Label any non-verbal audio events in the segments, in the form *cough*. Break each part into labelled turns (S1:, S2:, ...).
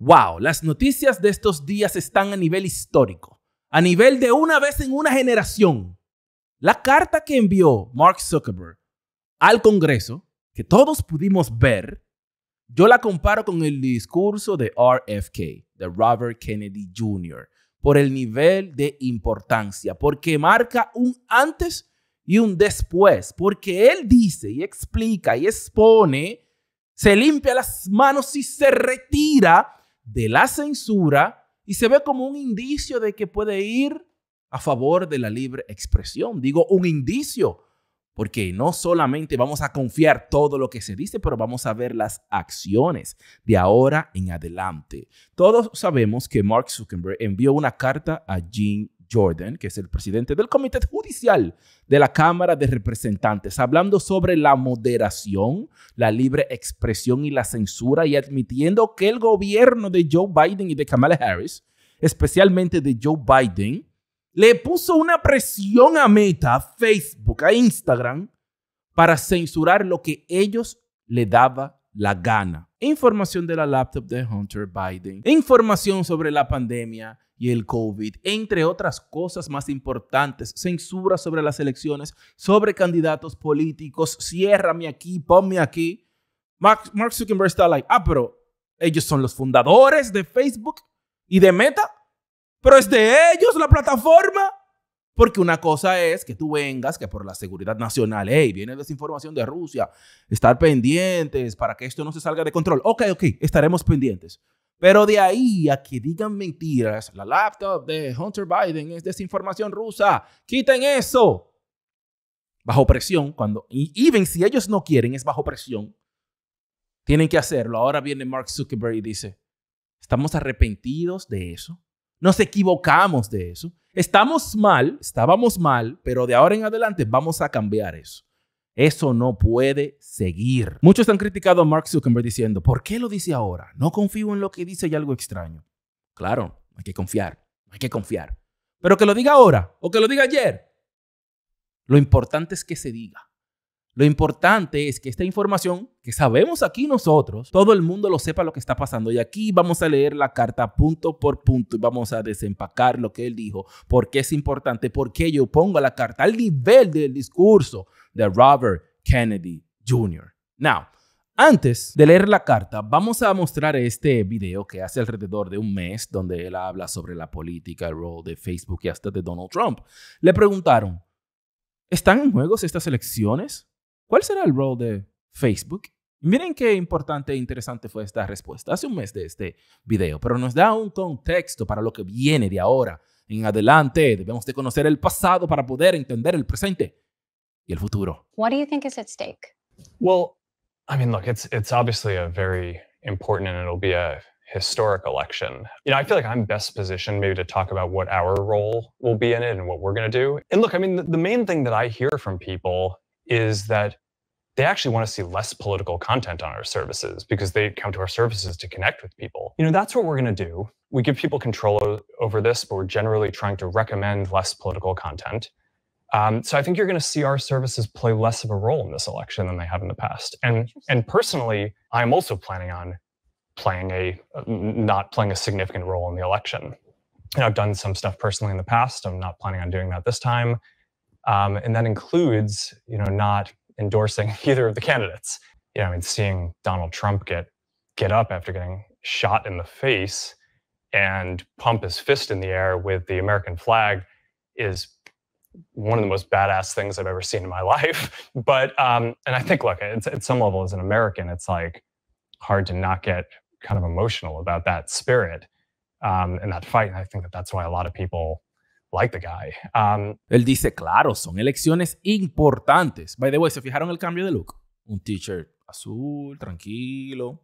S1: Wow, las noticias de estos días están a nivel histórico, a nivel de una vez en una generación. La carta que envió Mark Zuckerberg al Congreso, que todos pudimos ver, yo la comparo con el discurso de RFK, de Robert Kennedy Jr., por el nivel de importancia, porque marca un antes y un después, porque él dice y explica y expone, se limpia las manos y se retira de la censura y se ve como un indicio de que puede ir a favor de la libre expresión. Digo un indicio, porque no solamente vamos a confiar todo lo que se dice, pero vamos a ver las acciones de ahora en adelante. Todos sabemos que Mark Zuckerberg envió una carta a Jim Jordan, que es el presidente del Comité Judicial de la Cámara de Representantes, hablando sobre la moderación, la libre expresión y la censura y admitiendo que el gobierno de Joe Biden y de Kamala Harris, especialmente de Joe Biden, le puso una presión a Meta, a Facebook, a Instagram, para censurar lo que ellos le daba la gana. Información de la laptop de Hunter Biden, información sobre la pandemia, y el COVID, entre otras cosas más importantes, censura sobre las elecciones, sobre candidatos políticos, ciérrame aquí, ponme aquí. Mark, Zuckerberg está like, ah, pero ellos son los fundadores de Facebook y de Meta, pero es de ellos la plataforma. Porque una cosa es que tú vengas, que por la seguridad nacional, hey, viene desinformación de Rusia, estar pendientes para que esto no se salga de control. Ok, ok, estaremos pendientes. Pero de ahí a que digan mentiras, la laptop de Hunter Biden es desinformación rusa, quiten eso. Bajo presión, cuando, y even si ellos no quieren, es bajo presión. Tienen que hacerlo. Ahora viene Mark Zuckerberg y dice, estamos arrepentidos de eso. Nos equivocamos de eso. Estamos mal, estábamos mal, pero de ahora en adelante vamos a cambiar eso. Eso no puede seguir. Muchos han criticado a Mark Zuckerberg diciendo, ¿por qué lo dice ahora? No confío en lo que dice y algo extraño. Claro, hay que confiar, hay que confiar. Pero que lo diga ahora o que lo diga ayer, lo importante es que se diga. Lo importante es que esta información que sabemos aquí nosotros, todo el mundo lo sepa lo que está pasando. Y aquí vamos a leer la carta punto por punto y vamos a desempacar lo que él dijo, por qué es importante, por qué yo pongo la carta al nivel del discurso de Robert Kennedy Jr. Now, antes de leer la carta, vamos a mostrar este video que hace alrededor de un mes, donde él habla sobre la política, el rol de Facebook y hasta de Donald Trump. Le preguntaron, ¿están en juego estas elecciones? ¿Cuál será el rol de Facebook? Miren qué importante e interesante fue esta respuesta hace un mes de este video, pero nos da un contexto para lo que viene de ahora en adelante. Debemos de conocer el pasado
S2: para poder entender el presente y el futuro. What do you think is at stake? Well, I mean, look, it's it's obviously a very important and it'll be a historic election. You know, I feel like I'm best positioned maybe to talk about what our role will be in it and what we're going to do. And look, I mean, the, the main thing that I hear from people is that they actually want to see less political content on our services because they come to our services to connect with people. You know, that's what we're going to do. We give people control over this, but we're generally trying to recommend less political content. Um, so I think you're going to see our services play less of a role in this election than they have in the past. And and personally, I'm also planning on playing a not playing a significant role in the election. I've done some stuff personally in the past. I'm not planning on doing that this time. Um, and that includes, you know, not endorsing *laughs* either of the candidates. You know, I mean, seeing Donald Trump get get up after getting shot in the face and pump his fist in the air with the American flag is one of the most badass things I've ever seen in my *laughs* life. But um, and I think, look, at some level, as an American, it's like hard to not get kind of emotional about that spirit um, and that fight. And I think that that's why a lot of people like the guy.
S1: Um, él dice, claro, son elecciones importantes. By the way, ¿se fijaron el cambio de look? Un t-shirt azul, tranquilo,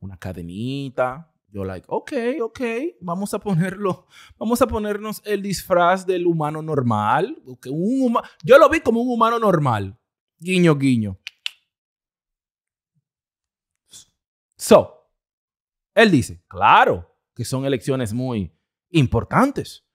S1: una cadenita. Yo like, ok, ok, vamos a ponerlo, vamos a ponernos el disfraz del humano normal. un Yo lo vi como un humano normal. Guiño, guiño. So, él dice, claro que son elecciones muy importantes.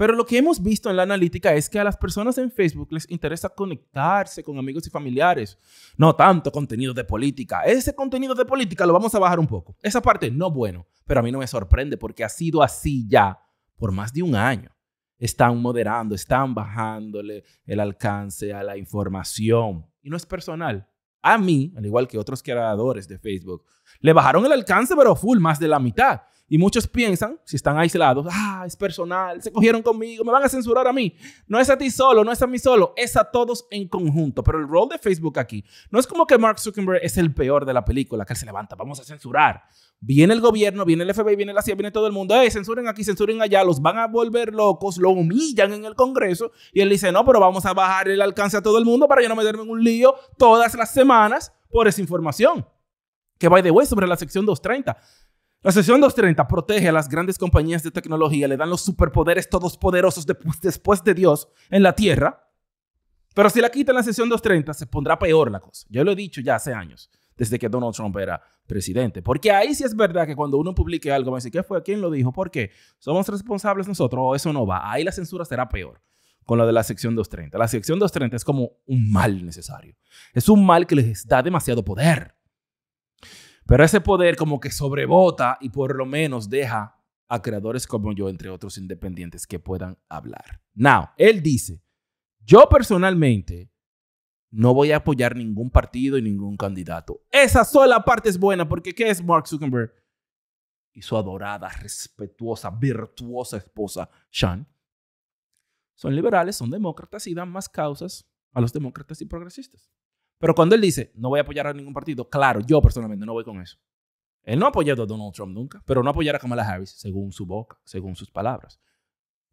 S1: Pero lo que hemos visto en la analítica es que a las personas en Facebook les interesa conectarse con amigos y familiares, no tanto contenido de política. Ese contenido de política lo vamos a bajar un poco. Esa parte no bueno, pero a mí no me sorprende porque ha sido así ya por más de un año. Están moderando, están bajándole el alcance a la información. Y no es personal. A mí, al igual que otros creadores de Facebook, le bajaron el alcance, pero full, más de la mitad. Y muchos piensan, si están aislados, ah, es personal, se cogieron conmigo, me van a censurar a mí. No es a ti solo, no es a mí solo, es a todos en conjunto. Pero el rol de Facebook aquí no es como que Mark Zuckerberg es el peor de la película, que él se levanta, vamos a censurar. Viene el gobierno, viene el FBI, viene la CIA, viene todo el mundo, ¡Eh, censuren aquí, censuren allá, los van a volver locos, lo humillan en el Congreso y él dice, no, pero vamos a bajar el alcance a todo el mundo para yo no meterme en un lío todas las semanas por esa información. Que va de way, sobre la sección 230. La sección 230 protege a las grandes compañías de tecnología, le dan los superpoderes todopoderosos pues, después de Dios en la tierra. Pero si la quitan la sección 230, se pondrá peor la cosa. Yo lo he dicho ya hace años, desde que Donald Trump era presidente. Porque ahí sí es verdad que cuando uno publique algo, va a decir, ¿qué fue? ¿Quién lo dijo? ¿Por qué? ¿Somos responsables nosotros? eso no va. Ahí la censura será peor con la de la sección 230. La sección 230 es como un mal necesario. Es un mal que les da demasiado poder. Pero ese poder como que sobrevota y por lo menos deja a creadores como yo, entre otros independientes, que puedan hablar. Now, él dice, yo personalmente no voy a apoyar ningún partido y ningún candidato. Esa sola parte es buena porque ¿qué es Mark Zuckerberg? Y su adorada, respetuosa, virtuosa esposa, Sean, son liberales, son demócratas y dan más causas a los demócratas y progresistas. Pero cuando él dice, no voy a apoyar a ningún partido, claro, yo personalmente no voy con eso. Él no ha apoyado a Donald Trump nunca, pero no apoyará a Kamala Harris según su boca, según sus palabras.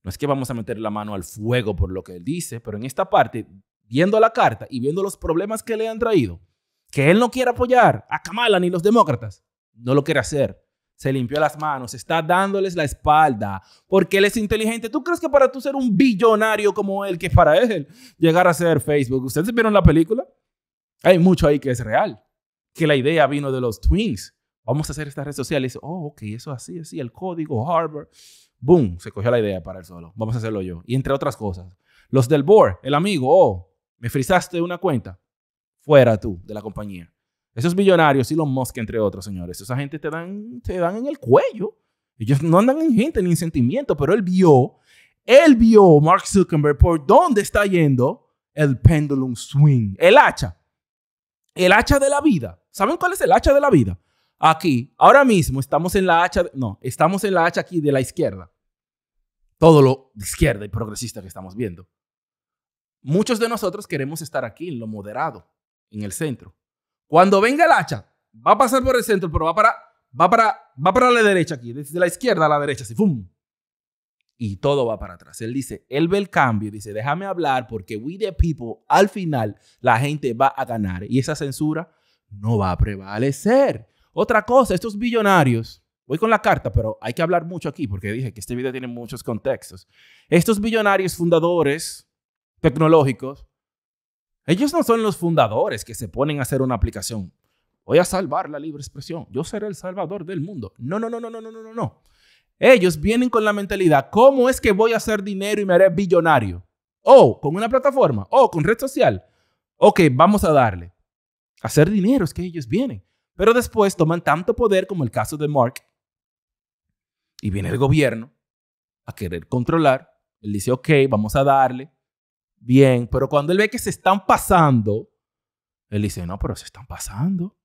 S1: No es que vamos a meter la mano al fuego por lo que él dice, pero en esta parte, viendo la carta y viendo los problemas que le han traído, que él no quiere apoyar a Kamala ni los demócratas, no lo quiere hacer. Se limpió las manos, está dándoles la espalda, porque él es inteligente. ¿Tú crees que para tú ser un billonario como él, que para él llegar a ser Facebook, ¿ustedes vieron la película? Hay mucho ahí que es real, que la idea vino de los twins. Vamos a hacer estas redes sociales. Oh, ok, eso así, así, el código, Harvard. Boom, se cogió la idea para él solo. Vamos a hacerlo yo. Y entre otras cosas. Los del board, el amigo, oh, me frizaste una cuenta. Fuera tú de la compañía. Esos millonarios, y los Musk, entre otros, señores, esa gente te dan, te dan en el cuello. Ellos no andan en gente ni en sentimiento, pero él vio, él vio, Mark Zuckerberg, por dónde está yendo el pendulum swing, el hacha. El hacha de la vida. ¿Saben cuál es el hacha de la vida? Aquí, ahora mismo estamos en la hacha, no, estamos en la hacha aquí de la izquierda. Todo lo de izquierda y progresista que estamos viendo. Muchos de nosotros queremos estar aquí en lo moderado, en el centro. Cuando venga el hacha, va a pasar por el centro, pero va para, va para, va para la derecha aquí, desde la izquierda a la derecha, así, ¡fum! y todo va para atrás. Él dice, él ve el cambio, dice, déjame hablar porque we the people, al final la gente va a ganar y esa censura no va a prevalecer. Otra cosa, estos billonarios, voy con la carta, pero hay que hablar mucho aquí porque dije que este video tiene muchos contextos. Estos billonarios fundadores tecnológicos, ellos no son los fundadores que se ponen a hacer una aplicación. Voy a salvar la libre expresión. Yo seré el salvador del mundo. No, no, no, no, no, no, no, no. Ellos vienen con la mentalidad, ¿cómo es que voy a hacer dinero y me haré billonario? O con una plataforma, o con red social. Ok, vamos a darle. Hacer dinero es que ellos vienen. Pero después toman tanto poder como el caso de Mark. Y viene el gobierno a querer controlar. Él dice, ok, vamos a darle. Bien, pero cuando él ve que se están pasando, él dice, no, pero se están pasando.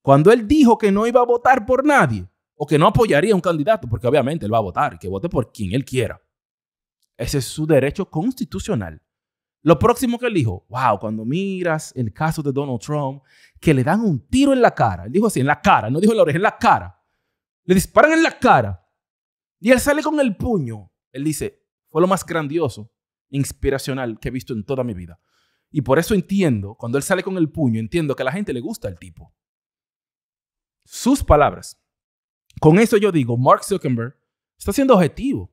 S1: Cuando él dijo que no iba a votar por nadie, o que no apoyaría a un candidato, porque obviamente él va a votar, que vote por quien él quiera. Ese es su derecho constitucional. Lo próximo que él dijo, wow, cuando miras el caso de Donald Trump, que le dan un tiro en la cara, él dijo así, en la cara, no dijo en la oreja, en la cara, le disparan en la cara y él sale con el puño, él dice, fue lo más grandioso, inspiracional que he visto en toda mi vida. Y por eso entiendo, cuando él sale con el puño, entiendo que a la gente le gusta el tipo. Sus palabras. Con eso yo digo, Mark Zuckerberg está siendo objetivo.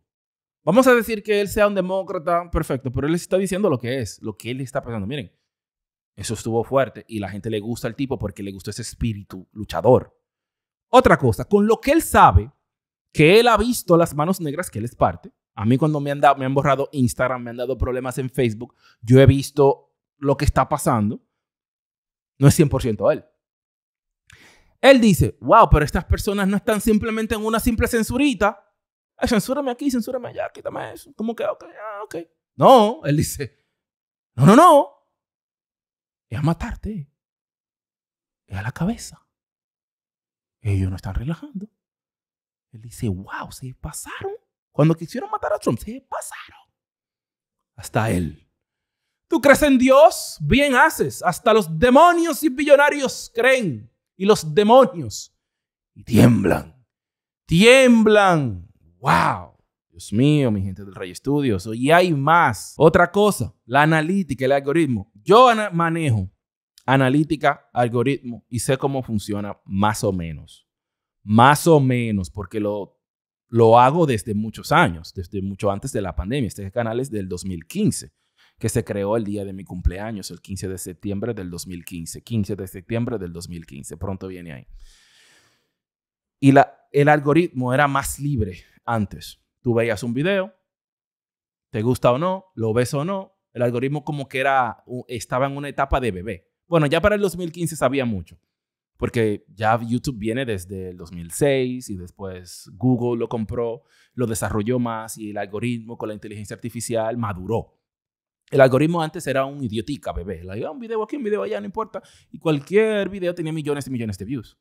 S1: Vamos a decir que él sea un demócrata, perfecto, pero él está diciendo lo que es, lo que él está pasando. Miren, eso estuvo fuerte y la gente le gusta al tipo porque le gustó ese espíritu luchador. Otra cosa, con lo que él sabe, que él ha visto las manos negras que él es parte. A mí cuando me han, dado, me han borrado Instagram, me han dado problemas en Facebook, yo he visto lo que está pasando. No es 100% a él. Él dice, wow, pero estas personas no están simplemente en una simple censurita. censúrame aquí, censúrame allá, quítame eso. ¿Cómo que? Ok, ok. No, él dice, no, no, no. Es a matarte. Es a la cabeza. Ellos no están relajando. Él dice, wow, se pasaron. Cuando quisieron matar a Trump, se pasaron. Hasta él. Tú crees en Dios, bien haces. Hasta los demonios y billonarios creen y los demonios. Y tiemblan, tiemblan. ¡Wow! Dios mío, mi gente del Rey Estudios. Y hay más. Otra cosa, la analítica, el algoritmo. Yo manejo analítica, algoritmo y sé cómo funciona más o menos. Más o menos, porque lo, lo hago desde muchos años, desde mucho antes de la pandemia. Este canal es del 2015 que se creó el día de mi cumpleaños, el 15 de septiembre del 2015. 15 de septiembre del 2015, pronto viene ahí. Y el algoritmo era más libre antes. Tú veías un video, te gusta o no, lo ves o no, el algoritmo como que era, estaba en una etapa de bebé. Bueno, ya para el 2015 sabía mucho, porque ya YouTube viene desde el 2006 y después Google lo compró, lo desarrolló más y el algoritmo con la inteligencia artificial maduró. El algoritmo antes era un idiotica, bebé. Like, ah, un video aquí, un video allá, no importa. Y cualquier video tenía millones y millones de views.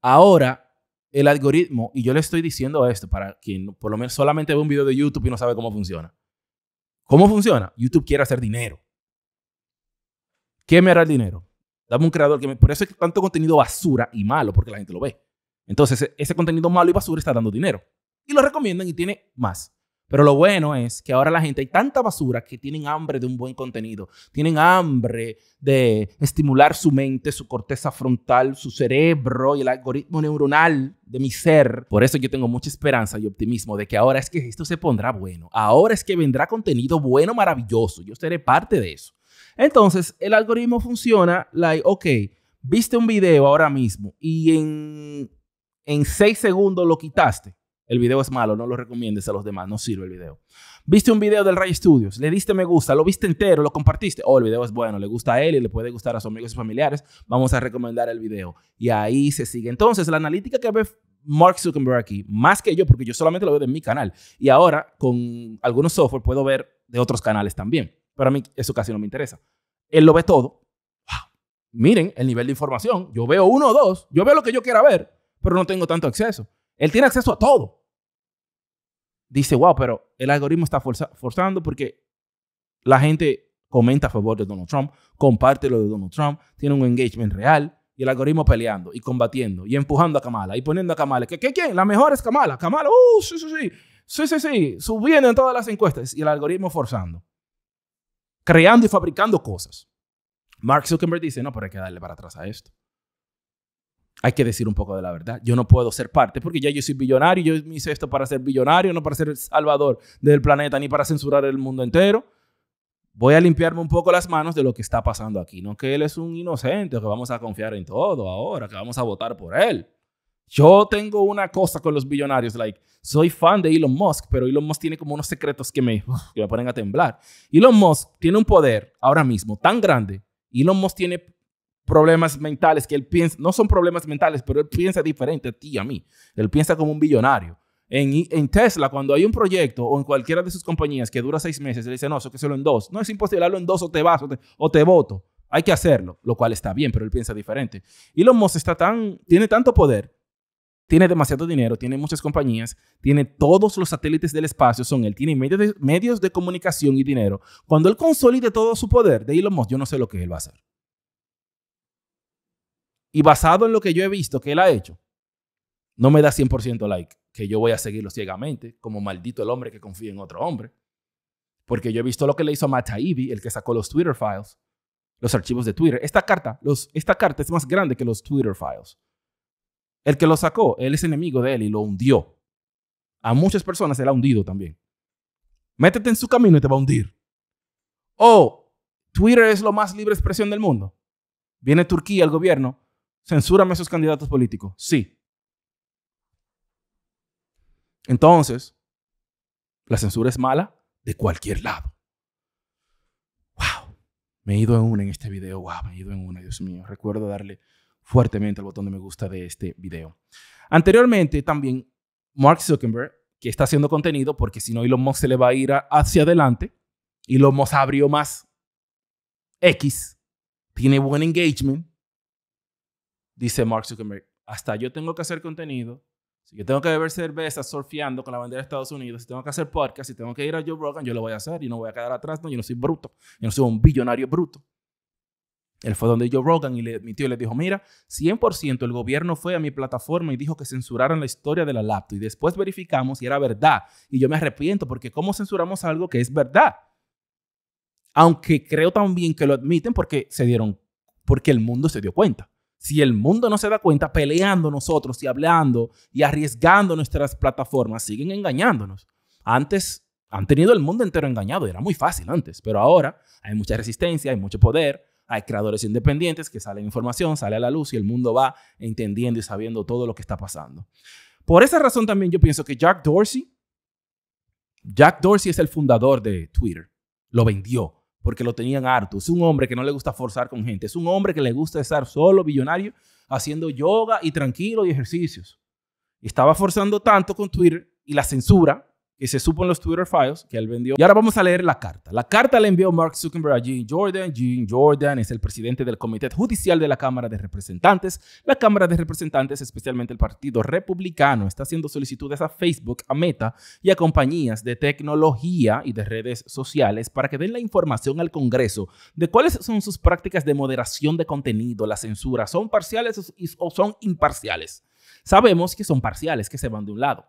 S1: Ahora, el algoritmo, y yo le estoy diciendo esto para quien por lo menos solamente ve un video de YouTube y no sabe cómo funciona. ¿Cómo funciona? YouTube quiere hacer dinero. ¿Qué me hará el dinero? Dame un creador que me... Por eso es tanto contenido basura y malo, porque la gente lo ve. Entonces, ese contenido malo y basura está dando dinero. Y lo recomiendan y tiene más. Pero lo bueno es que ahora la gente hay tanta basura que tienen hambre de un buen contenido, tienen hambre de estimular su mente, su corteza frontal, su cerebro y el algoritmo neuronal de mi ser. Por eso yo tengo mucha esperanza y optimismo de que ahora es que esto se pondrá bueno, ahora es que vendrá contenido bueno, maravilloso, yo seré parte de eso. Entonces, el algoritmo funciona like, ok, viste un video ahora mismo y en, en seis segundos lo quitaste el video es malo, no lo recomiendes a los demás, no sirve el video. Viste un video del Ray Studios, le diste me gusta, lo viste entero, lo compartiste. Oh, el video es bueno, le gusta a él y le puede gustar a sus amigos y familiares. Vamos a recomendar el video. Y ahí se sigue. Entonces, la analítica que ve Mark Zuckerberg aquí, más que yo, porque yo solamente lo veo de mi canal. Y ahora, con algunos software, puedo ver de otros canales también. Pero a mí eso casi no me interesa. Él lo ve todo. Miren el nivel de información. Yo veo uno o dos. Yo veo lo que yo quiera ver, pero no tengo tanto acceso. Él tiene acceso a todo dice, wow, pero el algoritmo está forzando porque la gente comenta a favor de Donald Trump, comparte lo de Donald Trump, tiene un engagement real y el algoritmo peleando y combatiendo y empujando a Kamala y poniendo a Kamala. ¿Qué, quién? La mejor es Kamala. Kamala, uh, sí, sí, sí. Sí, sí, sí. Subiendo en todas las encuestas y el algoritmo forzando. Creando y fabricando cosas. Mark Zuckerberg dice, no, pero hay que darle para atrás a esto hay que decir un poco de la verdad. Yo no puedo ser parte porque ya yo soy billonario, yo me hice esto para ser billonario, no para ser el salvador del planeta ni para censurar el mundo entero. Voy a limpiarme un poco las manos de lo que está pasando aquí. No que él es un inocente, o que vamos a confiar en todo ahora, que vamos a votar por él. Yo tengo una cosa con los billonarios, like, soy fan de Elon Musk, pero Elon Musk tiene como unos secretos que me, que me ponen a temblar. Elon Musk tiene un poder ahora mismo tan grande. Elon Musk tiene problemas mentales que él piensa, no son problemas mentales, pero él piensa diferente a ti y a mí. Él piensa como un billonario. En, Tesla, cuando hay un proyecto o en cualquiera de sus compañías que dura seis meses, le dice, no, eso que solo en dos. No es imposible hacerlo en dos o te vas o te, voto. Hay que hacerlo, lo cual está bien, pero él piensa diferente. Elon Musk está tan, tiene tanto poder, tiene demasiado dinero, tiene muchas compañías, tiene todos los satélites del espacio, son él, tiene medios de, medios de comunicación y dinero. Cuando él consolide todo su poder de Elon Musk, yo no sé lo que él va a hacer. Y basado en lo que yo he visto que él ha hecho, no me da 100% like que yo voy a seguirlo ciegamente, como maldito el hombre que confía en otro hombre. Porque yo he visto lo que le hizo a Matt Taibbi, el que sacó los Twitter files, los archivos de Twitter. Esta carta, los, esta carta es más grande que los Twitter files. El que lo sacó, él es enemigo de él y lo hundió. A muchas personas se ha hundido también. Métete en su camino y te va a hundir. O oh, Twitter es lo más libre expresión del mundo. Viene Turquía, el gobierno, Censúrame a esos candidatos políticos. Sí. Entonces, la censura es mala de cualquier lado. ¡Wow! Me he ido en una en este video. ¡Wow! Me he ido en una, Dios mío. Recuerdo darle fuertemente al botón de me gusta de este video. Anteriormente, también Mark Zuckerberg, que está haciendo contenido, porque si no, Elon Musk se le va a ir hacia adelante. Elon Musk abrió más X, tiene buen engagement, dice Mark Zuckerberg, hasta yo tengo que hacer contenido, si yo tengo que beber cerveza surfeando con la bandera de Estados Unidos, si tengo que hacer podcast, si tengo que ir a Joe Rogan, yo lo voy a hacer y no voy a quedar atrás, no, yo no soy bruto, yo no soy un billonario bruto. Él fue donde Joe Rogan y le admitió y le dijo, mira, 100% el gobierno fue a mi plataforma y dijo que censuraran la historia de la laptop y después verificamos si era verdad. Y yo me arrepiento porque ¿cómo censuramos algo que es verdad? Aunque creo también que lo admiten porque se dieron, porque el mundo se dio cuenta si el mundo no se da cuenta, peleando nosotros y hablando y arriesgando nuestras plataformas, siguen engañándonos. Antes han tenido el mundo entero engañado, era muy fácil antes, pero ahora hay mucha resistencia, hay mucho poder, hay creadores independientes que salen información, sale a la luz y el mundo va entendiendo y sabiendo todo lo que está pasando. Por esa razón también yo pienso que Jack Dorsey, Jack Dorsey es el fundador de Twitter, lo vendió, porque lo tenían harto. Es un hombre que no le gusta forzar con gente. Es un hombre que le gusta estar solo, billonario, haciendo yoga y tranquilo y ejercicios. Estaba forzando tanto con Twitter y la censura y se supo en los Twitter Files que él vendió. Y ahora vamos a leer la carta. La carta la envió Mark Zuckerberg a Gene Jordan. Gene Jordan es el presidente del Comité Judicial de la Cámara de Representantes. La Cámara de Representantes, especialmente el Partido Republicano, está haciendo solicitudes a Facebook, a Meta y a compañías de tecnología y de redes sociales para que den la información al Congreso de cuáles son sus prácticas de moderación de contenido, la censura. ¿Son parciales o son imparciales? Sabemos que son parciales, que se van de un lado.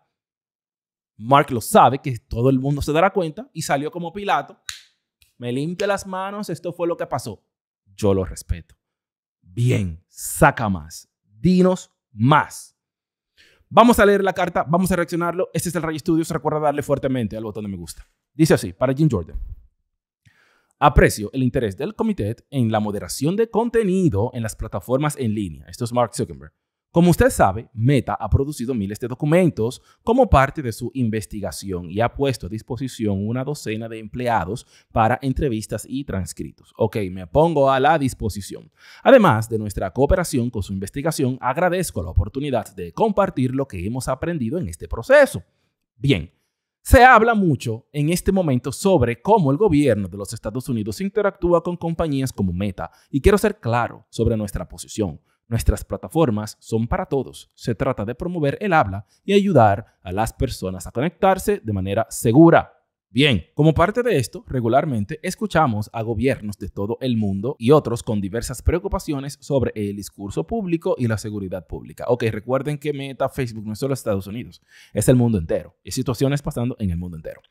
S1: Mark lo sabe, que todo el mundo se dará cuenta, y salió como Pilato, me limpia las manos, esto fue lo que pasó. Yo lo respeto. Bien, saca más, dinos más. Vamos a leer la carta, vamos a reaccionarlo. Este es el Ray Studios, recuerda darle fuertemente al botón de me gusta. Dice así, para Jim Jordan. Aprecio el interés del comité en la moderación de contenido en las plataformas en línea. Esto es Mark Zuckerberg como usted sabe, Meta ha producido miles de documentos como parte de su investigación y ha puesto a disposición una docena de empleados para entrevistas y transcritos. Ok, me pongo a la disposición. Además de nuestra cooperación con su investigación, agradezco la oportunidad de compartir lo que hemos aprendido en este proceso. Bien. Se habla mucho en este momento sobre cómo el gobierno de los Estados Unidos interactúa con compañías como Meta y quiero ser claro sobre nuestra posición. Nuestras plataformas son para todos. Se trata de promover el habla y ayudar a las personas a conectarse de manera segura. Bien, como parte de esto, regularmente escuchamos a gobiernos de todo el mundo y otros con diversas preocupaciones sobre el discurso público y la seguridad pública. Ok, recuerden que Meta, Facebook no es solo Estados Unidos, es el mundo entero. Y situaciones pasando en el mundo entero.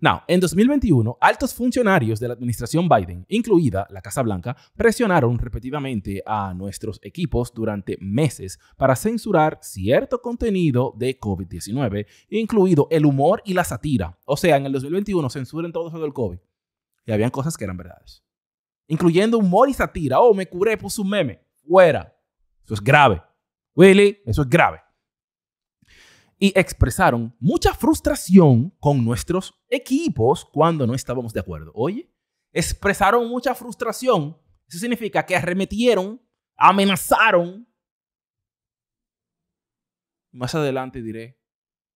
S1: Now, en 2021, altos funcionarios de la administración Biden, incluida la Casa Blanca, presionaron repetidamente a nuestros equipos durante meses para censurar cierto contenido de COVID-19, incluido el humor y la satira. O sea, en el 2021 censuren todo eso del COVID. Y habían cosas que eran verdades. Incluyendo humor y satira. Oh, me curé, por su meme. Fuera. Eso es grave. Willy, eso es grave y expresaron mucha frustración con nuestros equipos cuando no estábamos de acuerdo. Oye, expresaron mucha frustración. Eso significa que arremetieron, amenazaron. Más adelante diré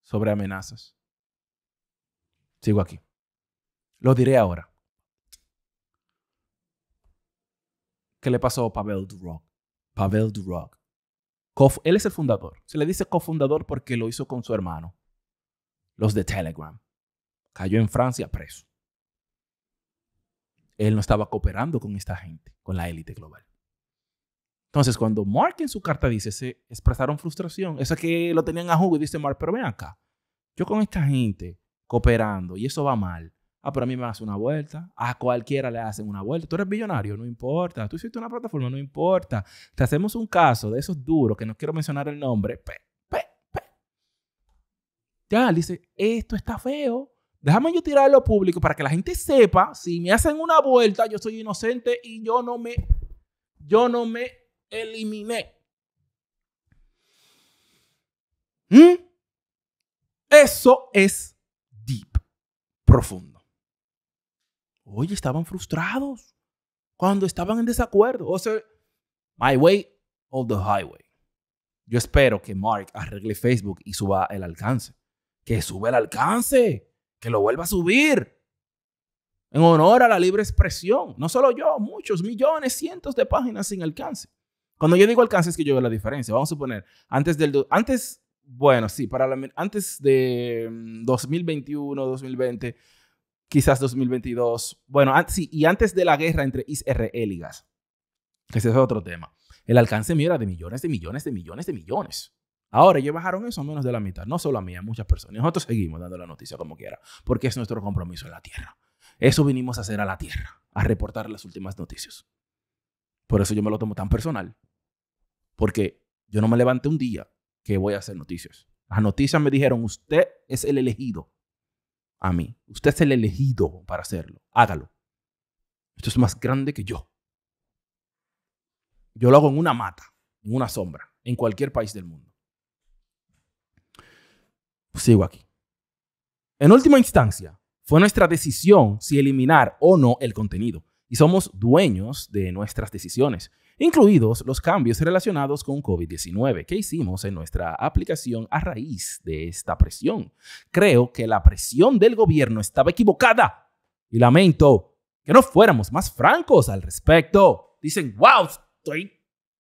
S1: sobre amenazas. Sigo aquí. Lo diré ahora. ¿Qué le pasó a Pavel Durov? Pavel Durov él es el fundador. Se le dice cofundador porque lo hizo con su hermano, los de Telegram. Cayó en Francia preso. Él no estaba cooperando con esta gente, con la élite global. Entonces, cuando Mark en su carta dice, se expresaron frustración, eso que lo tenían a jugo y dice Mark, pero ven acá, yo con esta gente cooperando y eso va mal, Ah, pero a mí me hace una vuelta. A cualquiera le hacen una vuelta. Tú eres billonario, no importa. Tú hiciste una plataforma, no importa. Te hacemos un caso de esos duros que no quiero mencionar el nombre. Ya, dice, esto está feo. Déjame yo tirarlo público para que la gente sepa, si me hacen una vuelta, yo soy inocente y yo no me, yo no me eliminé. ¿Mm? Eso es deep, profundo. Oye, estaban frustrados cuando estaban en desacuerdo. O sea, my way or the highway. Yo espero que Mark arregle Facebook y suba el alcance. Que suba el alcance. Que lo vuelva a subir. En honor a la libre expresión. No solo yo, muchos, millones, cientos de páginas sin alcance. Cuando yo digo alcance es que yo veo la diferencia. Vamos a suponer, antes del... Antes, bueno, sí, para antes de 2021, mm, 2020 quizás 2022. Bueno, sí, y antes de la guerra entre Israel y Gaza. Ese es otro tema. El alcance mío era de millones, de millones, de millones, de millones. Ahora ellos bajaron eso a menos de la mitad. No solo a mí, a muchas personas. Nosotros seguimos dando la noticia como quiera, porque es nuestro compromiso en la tierra. Eso vinimos a hacer a la tierra, a reportar las últimas noticias. Por eso yo me lo tomo tan personal, porque yo no me levanté un día que voy a hacer noticias. Las noticias me dijeron, usted es el elegido a mí. Usted es el elegido para hacerlo. Hágalo. Esto es más grande que yo. Yo lo hago en una mata, en una sombra, en cualquier país del mundo. sigo aquí. En última instancia, fue nuestra decisión si eliminar o no el contenido. Y somos dueños de nuestras decisiones incluidos los cambios relacionados con COVID-19 que hicimos en nuestra aplicación a raíz de esta presión. Creo que la presión del gobierno estaba equivocada y lamento que no fuéramos más francos al respecto. Dicen, wow, estoy,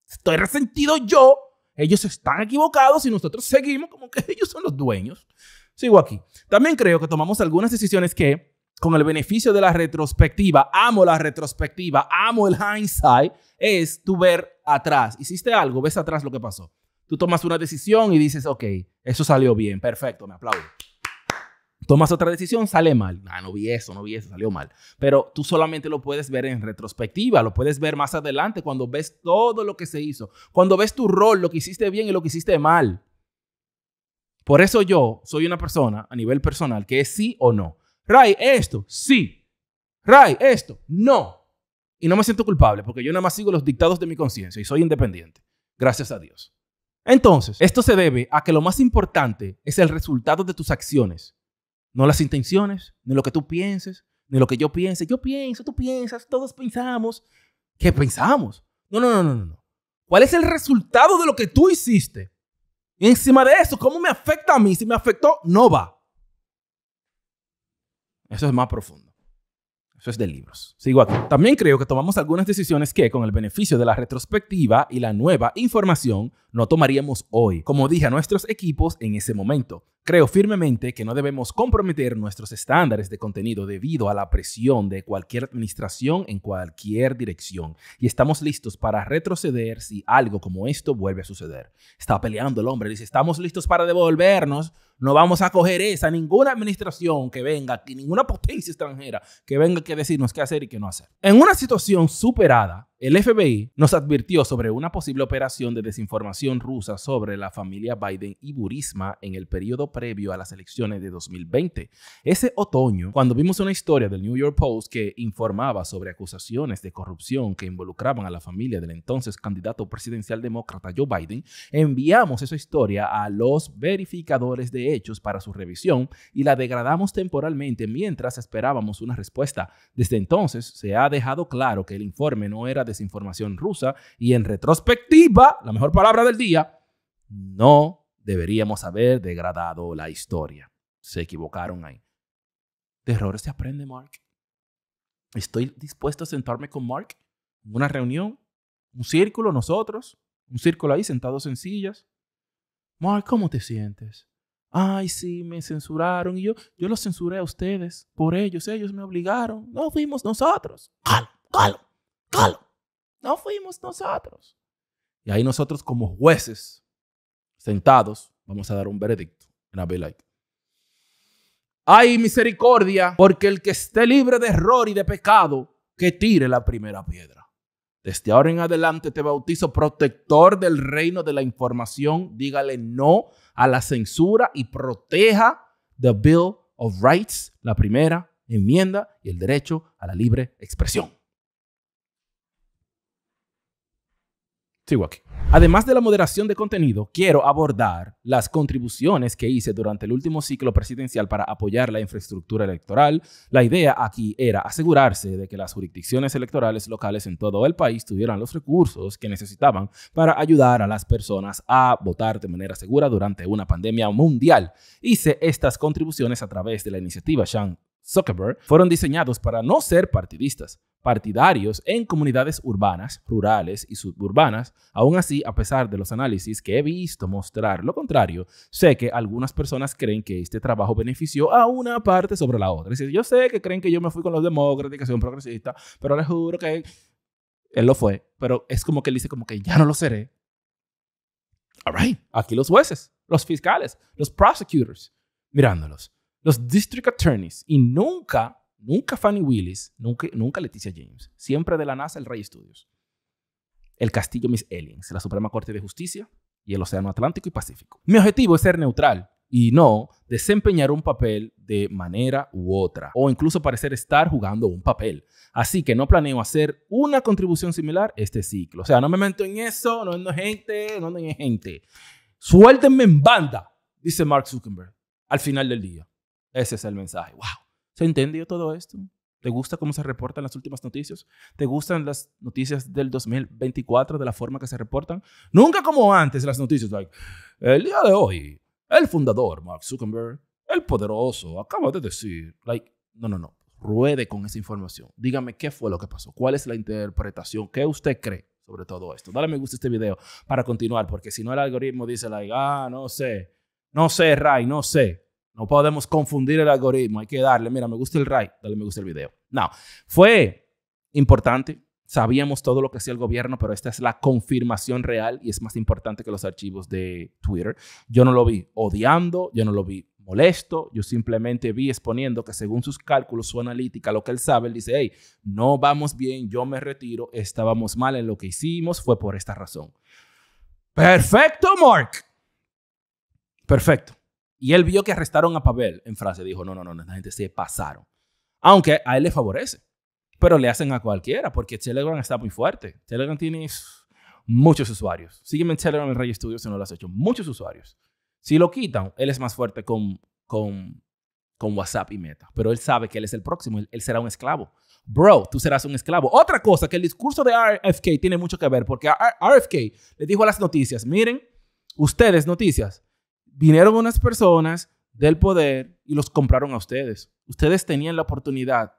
S1: estoy resentido yo. Ellos están equivocados y nosotros seguimos como que *laughs* ellos son los dueños. Sigo aquí. También creo que tomamos algunas decisiones que con el beneficio de la retrospectiva, amo la retrospectiva, amo el hindsight, es tú ver atrás. Hiciste algo, ves atrás lo que pasó. Tú tomas una decisión y dices, ok, eso salió bien, perfecto, me aplaudo. Tomas otra decisión, sale mal. Ah, no vi eso, no vi eso, salió mal. Pero tú solamente lo puedes ver en retrospectiva, lo puedes ver más adelante cuando ves todo lo que se hizo, cuando ves tu rol, lo que hiciste bien y lo que hiciste mal. Por eso yo soy una persona a nivel personal que es sí o no. Ray, esto, sí. Ray, esto, no. Y no me siento culpable porque yo nada más sigo los dictados de mi conciencia y soy independiente. Gracias a Dios. Entonces, esto se debe a que lo más importante es el resultado de tus acciones, no las intenciones, ni lo que tú pienses, ni lo que yo piense. Yo pienso, tú piensas, todos pensamos. ¿Qué pensamos? No, no, no, no, no. ¿Cuál es el resultado de lo que tú hiciste? Y encima de eso, ¿cómo me afecta a mí? Si me afectó, no va. Eso es más profundo. Eso es de libros. Sigo aquí. También creo que tomamos algunas decisiones que, con el beneficio de la retrospectiva y la nueva información, no tomaríamos hoy, como dije a nuestros equipos en ese momento. Creo firmemente que no debemos comprometer nuestros estándares de contenido debido a la presión de cualquier administración en cualquier dirección y estamos listos para retroceder si algo como esto vuelve a suceder. Está peleando el hombre, dice, estamos listos para devolvernos, no vamos a coger esa, ninguna administración que venga aquí, ninguna potencia extranjera que venga que decirnos qué hacer y qué no hacer. En una situación superada, el FBI nos advirtió sobre una posible operación de desinformación rusa sobre la familia Biden y Burisma en el periodo previo a las elecciones de 2020. Ese otoño, cuando vimos una historia del New York Post que informaba sobre acusaciones de corrupción que involucraban a la familia del entonces candidato presidencial demócrata Joe Biden, enviamos esa historia a los verificadores de hechos para su revisión y la degradamos temporalmente mientras esperábamos una respuesta. Desde entonces, se ha dejado claro que el informe no era de información rusa y en retrospectiva, la mejor palabra del día, no deberíamos haber degradado la historia. Se equivocaron ahí. De errores se aprende, Mark. Estoy dispuesto a sentarme con Mark una reunión, un círculo nosotros, un círculo ahí sentados en sillas. Mark, ¿cómo te sientes? Ay, sí, me censuraron y yo, yo los censuré a ustedes, por ellos, ellos me obligaron. No fuimos nosotros. Calo, calo, calo. No fuimos nosotros. Y ahí nosotros como jueces, sentados, vamos a dar un veredicto en B-Light. Hay misericordia porque el que esté libre de error y de pecado, que tire la primera piedra. Desde ahora en adelante te bautizo protector del reino de la información. Dígale no a la censura y proteja the Bill of Rights, la primera enmienda y el derecho a la libre expresión. Además de la moderación de contenido, quiero abordar las contribuciones que hice durante el último ciclo presidencial para apoyar la infraestructura electoral. La idea aquí era asegurarse de que las jurisdicciones electorales locales en todo el país tuvieran los recursos que necesitaban para ayudar a las personas a votar de manera segura durante una pandemia mundial. Hice estas contribuciones a través de la iniciativa Sean Zuckerberg fueron diseñados para no ser partidistas partidarios en comunidades urbanas, rurales y suburbanas. Aún así, a pesar de los análisis que he visto mostrar lo contrario, sé que algunas personas creen que este trabajo benefició a una parte sobre la otra. Es yo sé que creen que yo me fui con los demócratas, y que soy un progresista, pero les juro que él lo fue, pero es como que él dice como que ya no lo seré. All right, aquí los jueces, los fiscales, los prosecutors, mirándolos, los district attorneys, y nunca Nunca Fanny Willis, nunca, nunca Leticia James. Siempre de la NASA, el Rey Estudios. El Castillo Miss Aliens, la Suprema Corte de Justicia y el Océano Atlántico y Pacífico. Mi objetivo es ser neutral y no desempeñar un papel de manera u otra o incluso parecer estar jugando un papel. Así que no planeo hacer una contribución similar este ciclo. O sea, no me meto en eso, no ando gente, no ando en gente. Suéltenme en banda, dice Mark Zuckerberg al final del día. Ese es el mensaje. ¡Wow! ¿Se entendió todo esto? ¿Te gusta cómo se reportan las últimas noticias? ¿Te gustan las noticias del 2024 de la forma que se reportan? Nunca como antes las noticias, like, el día de hoy, el fundador Mark Zuckerberg, el poderoso, acaba de decir, like, no, no, no, ruede con esa información. Dígame qué fue lo que pasó, cuál es la interpretación, qué usted cree sobre todo esto. Dale me gusta a este video para continuar, porque si no el algoritmo dice, like, ah, no sé, no sé, Ray, no sé. No podemos confundir el algoritmo. Hay que darle, mira, me gusta el Rai. dale me gusta el video. No, fue importante. Sabíamos todo lo que hacía el gobierno, pero esta es la confirmación real y es más importante que los archivos de Twitter. Yo no lo vi odiando, yo no lo vi molesto, yo simplemente vi exponiendo que según sus cálculos, su analítica, lo que él sabe, él dice, hey, no vamos bien, yo me retiro, estábamos mal en lo que hicimos, fue por esta razón. Perfecto, Mark. Perfecto. Y él vio que arrestaron a Pavel en frase. Dijo, no, no, no, la gente se pasaron. Aunque a él le favorece. Pero le hacen a cualquiera porque Telegram está muy fuerte. Telegram tiene muchos usuarios. Sígueme en Telegram en Rey Studios si no lo has hecho. Muchos usuarios. Si lo quitan, él es más fuerte con, con, con WhatsApp y Meta. Pero él sabe que él es el próximo. Él, él, será un esclavo. Bro, tú serás un esclavo. Otra cosa que el discurso de RFK tiene mucho que ver porque RFK le dijo a las noticias, miren, ustedes noticias, vinieron unas personas del poder y los compraron a ustedes. Ustedes tenían la oportunidad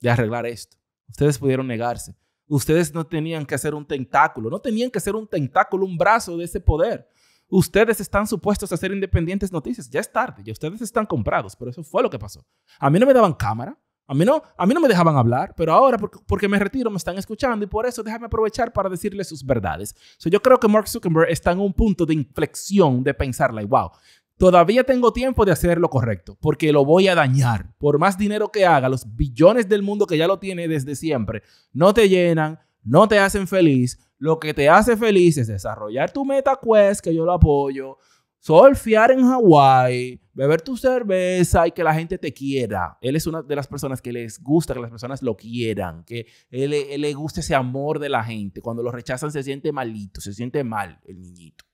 S1: de arreglar esto. Ustedes pudieron negarse. Ustedes no tenían que hacer un tentáculo, no tenían que hacer un tentáculo, un brazo de ese poder. Ustedes están supuestos a hacer independientes noticias. Ya es tarde, ya ustedes están comprados, pero eso fue lo que pasó. A mí no me daban cámara, a mí no, me dejaban hablar, pero ahora porque, me retiro me están escuchando y por eso déjame aprovechar para decirles sus verdades. yo creo que Mark Zuckerberg está en un punto de inflexión de pensar, y wow, todavía tengo tiempo de hacer lo correcto, porque lo voy a dañar. Por más dinero que haga, los billones del mundo que ya lo tiene desde siempre, no te llenan, no te hacen feliz. Lo que te hace feliz es desarrollar tu meta quest, que yo lo apoyo, solfiar en Hawái, beber tu cerveza y que la gente te quiera. Él es una de las personas que les gusta que las personas lo quieran, que él, le guste ese amor de la gente. Cuando lo rechazan se siente malito, se siente mal el niñito.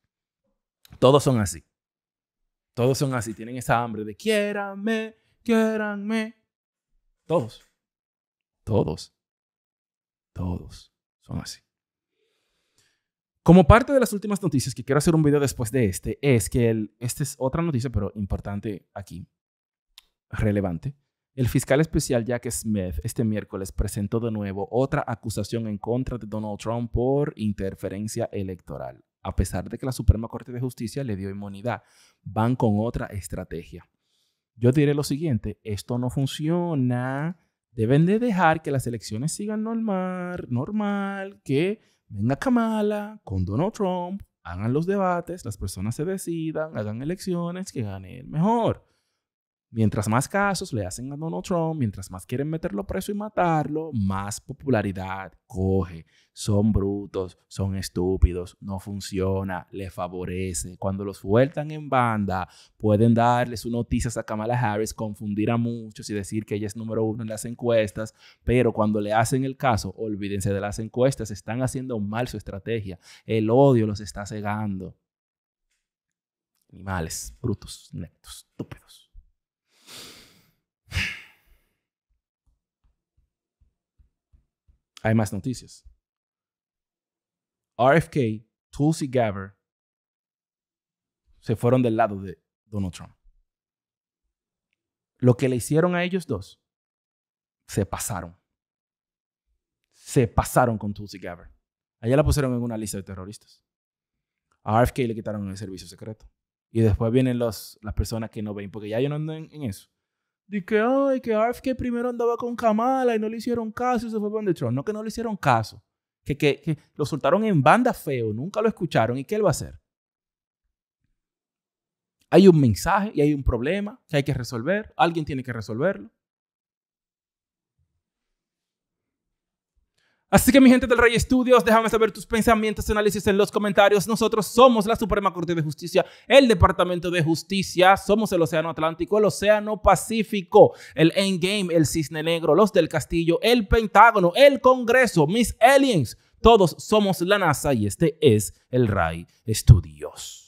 S1: Todos son así. Todos son así, tienen esa hambre de quiérame, quiéranme. Todos. Todos. Todos son así. Como parte de las últimas noticias, que quiero hacer un video después de este, es que el, esta es otra noticia, pero importante aquí, relevante. El fiscal especial Jack Smith este miércoles presentó de nuevo otra acusación en contra de Donald Trump por interferencia electoral. A pesar de que la Suprema Corte de Justicia le dio inmunidad, van con otra estrategia. Yo diré lo siguiente, esto no funciona. Deben de dejar que las elecciones sigan normal, normal, que venga Kamala con Donald Trump, hagan los debates, las personas se decidan, hagan elecciones, que gane el mejor. Mientras más casos le hacen a Donald Trump, mientras más quieren meterlo preso y matarlo, más popularidad coge. Son brutos, son estúpidos, no funciona, le favorece. Cuando los sueltan en banda, pueden darle sus noticias a Kamala Harris, confundir a muchos y decir que ella es número uno en las encuestas, pero cuando le hacen el caso, olvídense de las encuestas, están haciendo mal su estrategia. El odio los está cegando. Animales, brutos, netos, estúpidos. Hay más noticias. RFK, Tulsi Gabbard se fueron del lado de Donald Trump. Lo que le hicieron a ellos dos, se pasaron. Se pasaron con Tulsi Gabbard. Allá la pusieron en una lista de terroristas. A RFK le quitaron el servicio secreto. Y después vienen los, las personas que no ven, porque ya yo no andan en eso de que, ay, que primero andaba con Kamala y no le hicieron caso y se fue para donde No que no le hicieron caso. que lo soltaron en banda feo, nunca lo escucharon. ¿Y qué él va a hacer? Hay un mensaje y hay un problema que hay que resolver. Alguien tiene que resolverlo. Así que mi gente del Rey Estudios, déjame saber tus pensamientos y análisis en los comentarios. Nosotros somos la Suprema Corte de Justicia, el Departamento de Justicia, somos el Océano Atlántico, el Océano Pacífico, el Endgame, el Cisne Negro, los del Castillo, el Pentágono, el Congreso, Miss aliens. Todos somos la NASA y este es el Rey Studios.